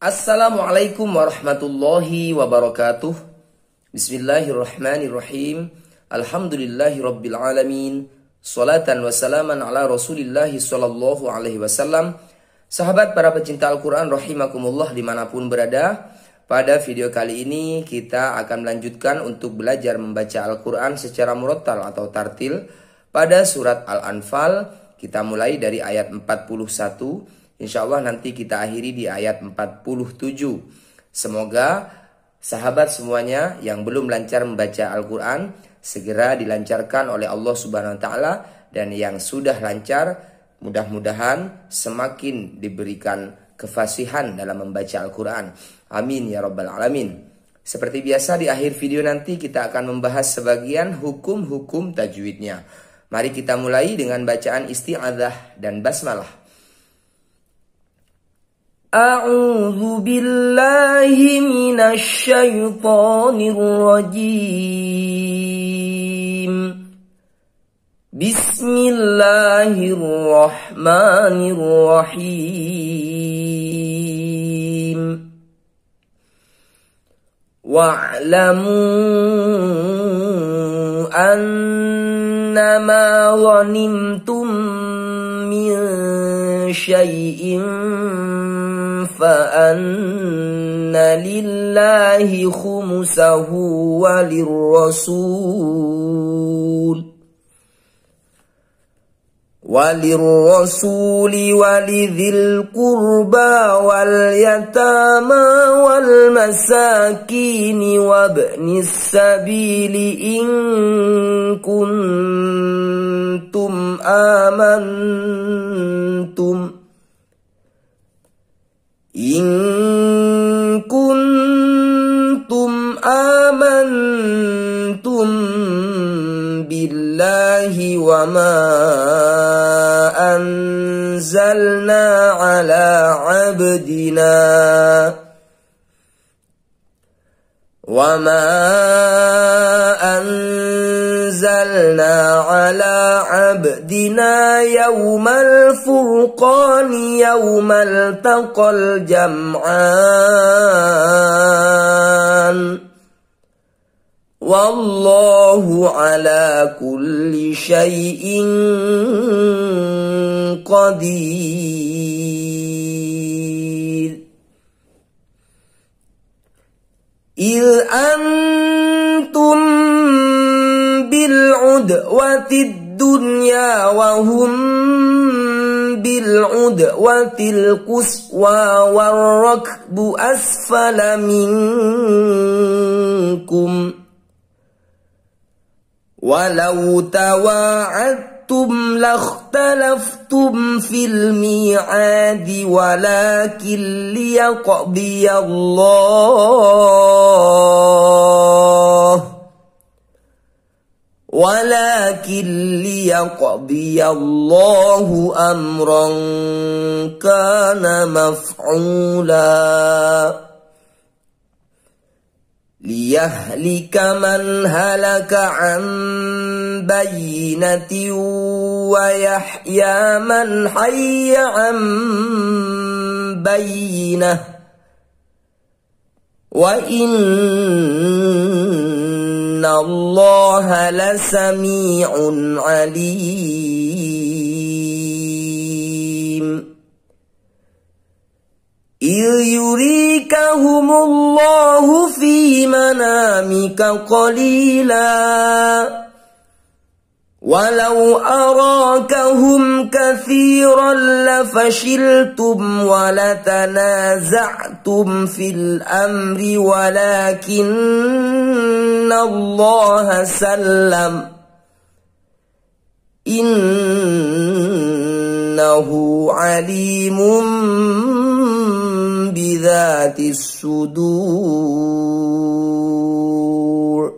Assalamualaikum warahmatullahi wabarakatuh. Bismillahirrahmanirrahim. Alhamdulillahi rabbil alamin. Salatan wassalaman ala rasulillahi sallallahu alaihi wasallam. Sahabat para pecinta Al-Quran rahimakumullah dimanapun berada. Pada video kali ini kita akan melanjutkan untuk belajar membaca Al-Quran secara murattal atau tartil. Pada surat Al-Anfal kita mulai dari ayat 41 Insya Allah nanti kita akhiri di ayat 47. Semoga sahabat semuanya yang belum lancar membaca Al-Quran segera dilancarkan oleh Allah Subhanahu Wa Taala dan yang sudah lancar mudah-mudahan semakin diberikan kefasihan dalam membaca Al-Quran. Amin ya Rabbal Alamin. Seperti biasa di akhir video nanti kita akan membahas sebagian hukum-hukum tajwidnya. Mari kita mulai dengan bacaan isti'adzah dan basmalah. أعوذ بالله من الشيطان الرجيم بسم الله الرحمن الرحيم واعلموا أنما غنمتم من شيء فأن لله خمسه وللرسول وللرسول ولذي القربى واليتامى والمساكين وابن السبيل إن كنتم آمنتم سيدنا وما أنزلنا على عبدنا يوم الفرقان يوم التقى الجمعان والله على كل شيء قدير إذ أنتم بالعدوة الدنيا وهم بالعدوة القسوى والركب أسفل منكم ولو تواعدتم شئتم لاختلفتم في الميعاد ولكن ليقضي الله ولكن ليقضي الله امرا كان مفعولا ليهلك من هلك عن بينة ويحيى من حي عن بينة وإن الله لسميع عليم إذ يريكهم الله في منامك قليلا ولو أراكهم كثيرا لفشلتم ولتنازعتم في الأمر ولكن الله سلم إنه عليم ذات الصدور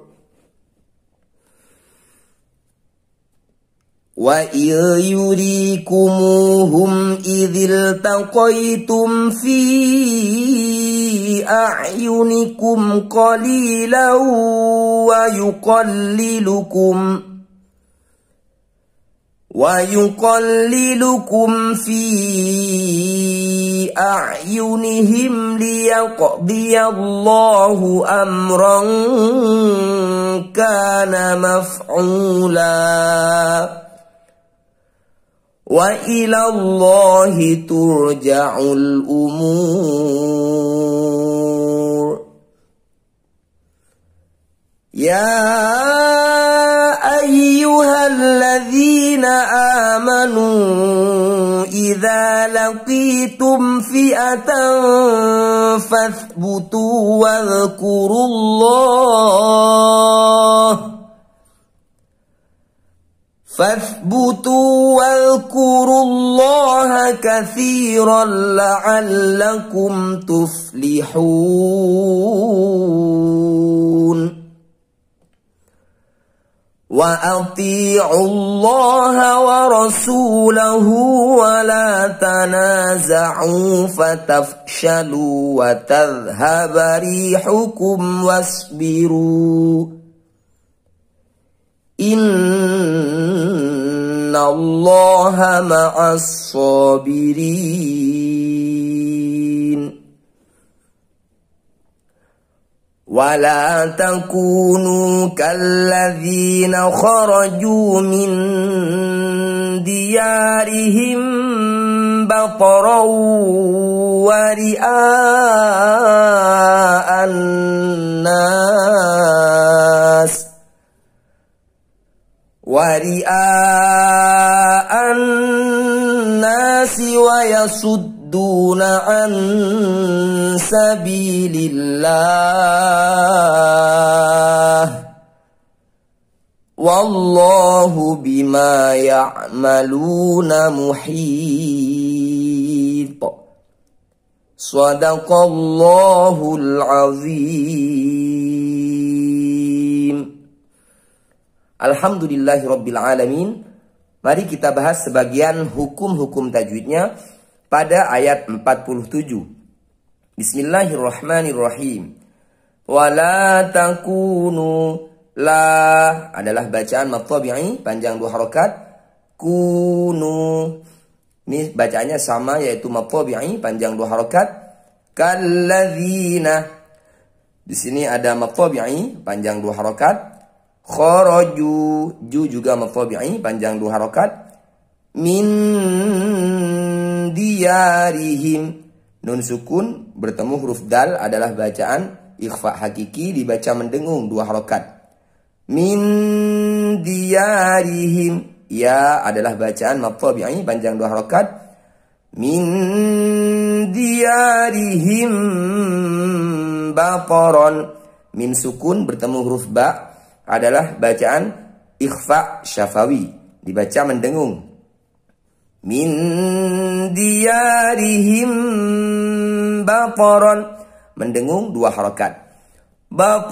وإذ يريكموهم إذ التقيتم في أعينكم قليلا ويقللكم ۖ ويقللكم في اعينهم ليقضي الله امرا كان مفعولا والى الله ترجع الامور يا لقيتم فئة فاثبتوا واذكروا الله فاثبتوا واذكروا الله كثيرا لعلكم تفلحون واطيعوا الله ورسوله ولا تنازعوا فتفشلوا وتذهب ريحكم واصبروا ان الله مع الصابرين ولا تكونوا كالذين خرجوا من ديارهم بطرا ورئاء الناس ورئاء الناس ويصد يصدون عن سبيل الله والله بما يعملون محيط صدق الله العظيم الحمد لله Mari kita bahas sebagian hukum-hukum tajwidnya pada ayat 47. Bismillahirrahmanirrahim. Wala takunu la adalah bacaan matobi'i panjang dua harokat kunu ini bacaannya sama yaitu matobi'i panjang dua harokat kalladzina di sini ada matobi'i panjang dua harokat khoroju ju juga matobi'i panjang dua harokat min diyarihim. Nun sukun bertemu huruf dal adalah bacaan ikhfa hakiki dibaca mendengung dua harokat. Min diyarihim. Ya adalah bacaan matabi'i panjang dua harokat. Min diyarihim baporon. Min sukun bertemu huruf ba adalah bacaan ikhfa syafawi. Dibaca mendengung min diyarihim baqaran mendengung dua harokat wa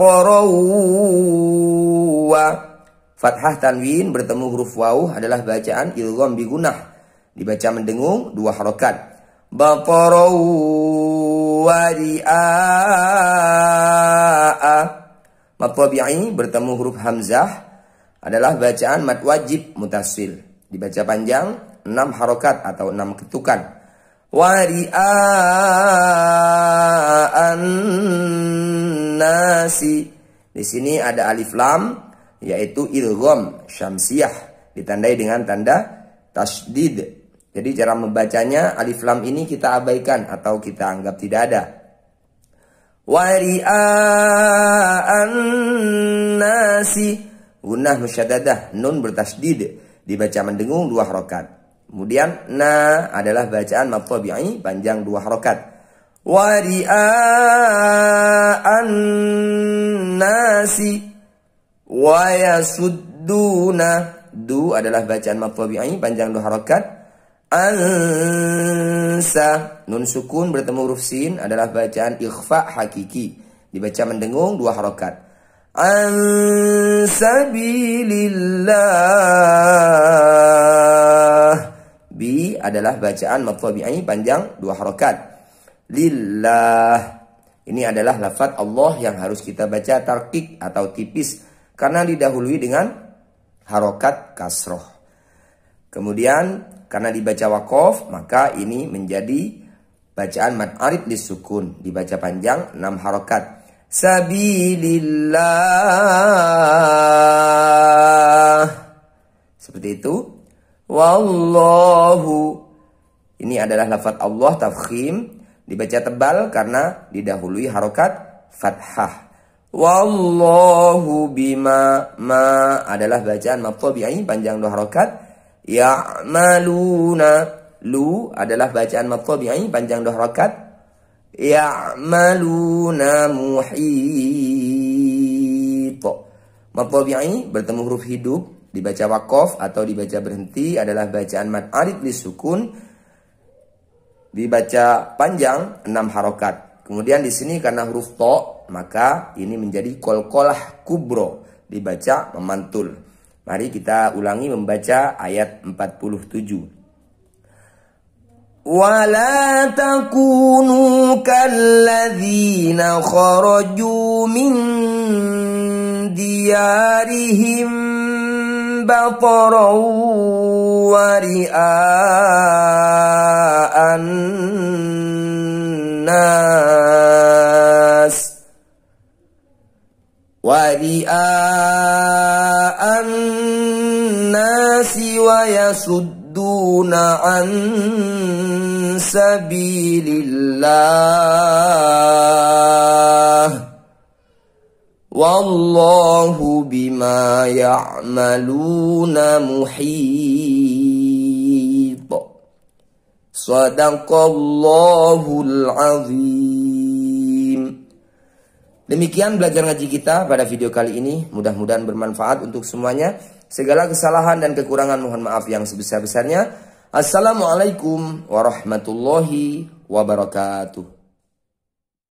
fathah tanwin bertemu huruf waw adalah bacaan ilgham bigunah dibaca mendengung dua harokat baqarawa riaa matwabi'i bertemu huruf hamzah adalah bacaan mat wajib mutasil dibaca panjang enam harokat atau enam ketukan. wari'an nasi di sini ada alif lam yaitu ilgom syamsiah ditandai dengan tanda tasdid. Jadi cara membacanya alif lam ini kita abaikan atau kita anggap tidak ada. wari'an nasi Gunah musyadadah nun bertasdid dibaca mendengung dua harokat. Kemudian na adalah bacaan mabtabi'i panjang dua harokat. Wari'a'an nasi wa yasudduna du adalah bacaan mabtabi'i panjang dua harokat. Ansa nun sukun bertemu huruf sin adalah bacaan ikhfa hakiki dibaca mendengung dua harokat ansabilillah Bi adalah bacaan matlabi'i panjang dua harokat. Lillah. Ini adalah lafad Allah yang harus kita baca tarkik atau tipis. Karena didahului dengan harokat kasroh. Kemudian karena dibaca wakof maka ini menjadi bacaan mat'arif disukun. Dibaca panjang enam harokat. Sabilillah. Seperti itu. Wallahu. Ini adalah lafaz Allah tafkhim dibaca tebal karena didahului harokat fathah. Wallahu bima ma adalah bacaan maftobi'i panjang dua harokat. Ya'maluna lu adalah bacaan maftobi'i panjang dua harokat. Ya'maluna muhit. Maftobi'i bertemu huruf hidup dibaca wakof atau dibaca berhenti adalah bacaan mad arif li sukun dibaca panjang enam harokat. Kemudian di sini karena huruf to maka ini menjadi kolkolah kubro dibaca memantul. Mari kita ulangi membaca ayat 47. ولا تكونوا كالذين خرجوا من ديارهم بطرا ورئاء الناس ورئاء الناس ويصدون عن سبيل الله Wallahu bima ya'maluna muhib. Sadaqallahul azim. Demikian belajar ngaji kita pada video kali ini. Mudah-mudahan bermanfaat untuk semuanya. Segala kesalahan dan kekurangan mohon maaf yang sebesar-besarnya. Assalamualaikum warahmatullahi wabarakatuh.